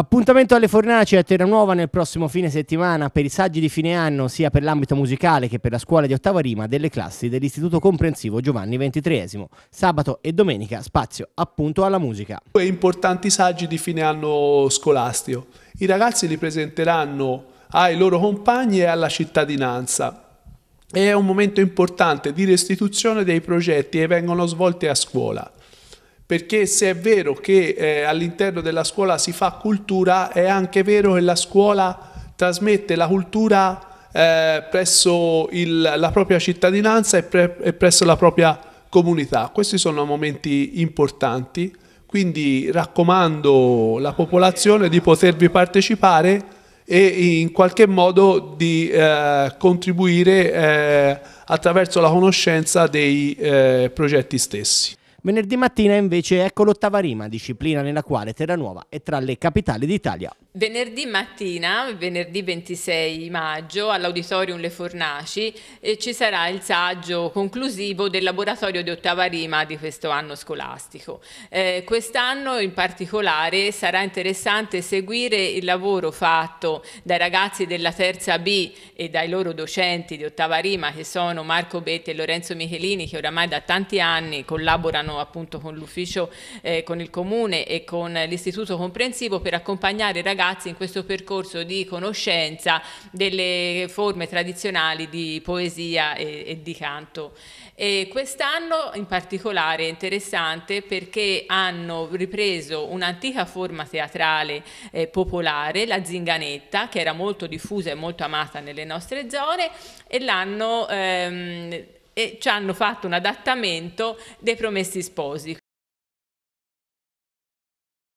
Appuntamento alle fornaci a Terranuova nel prossimo fine settimana per i saggi di fine anno sia per l'ambito musicale che per la scuola di ottava rima delle classi dell'Istituto Comprensivo Giovanni XXIII. Sabato e domenica spazio appunto alla musica. Due importanti saggi di fine anno scolastico. I ragazzi li presenteranno ai loro compagni e alla cittadinanza. È un momento importante di restituzione dei progetti che vengono svolti a scuola perché se è vero che eh, all'interno della scuola si fa cultura, è anche vero che la scuola trasmette la cultura eh, presso il, la propria cittadinanza e, pre, e, presso la propria comunità. Questi sono momenti importanti, quindi raccomando alla popolazione di potervi partecipare e in qualche modo di eh, contribuire eh, attraverso la conoscenza dei eh, progetti stessi. Venerdì mattina invece ecco l'ottava rima, disciplina nella quale Terranuova è tra le capitali d'Italia. Venerdì mattina, venerdì 26 maggio, all'Auditorium Le Fornaci eh, ci sarà il saggio conclusivo del laboratorio di ottava rima di questo anno scolastico. Eh, quest'anno in particolare sarà interessante seguire il lavoro fatto dai ragazzi della terza B e dai loro docenti di ottava rima che sono Marco Betti e Lorenzo Michelini che oramai da tanti anni collaborano lavorano appunto con l'ufficio, eh, con il comune e con l'istituto comprensivo per accompagnare i ragazzi in questo percorso di conoscenza delle forme tradizionali di poesia e, e di canto. quest'anno in particolare è interessante perché hanno ripreso un'antica forma teatrale eh, popolare, la zinganetta, che era molto diffusa e molto amata nelle nostre zone e l'hanno ehm, e ci hanno fatto un adattamento dei Promessi Sposi,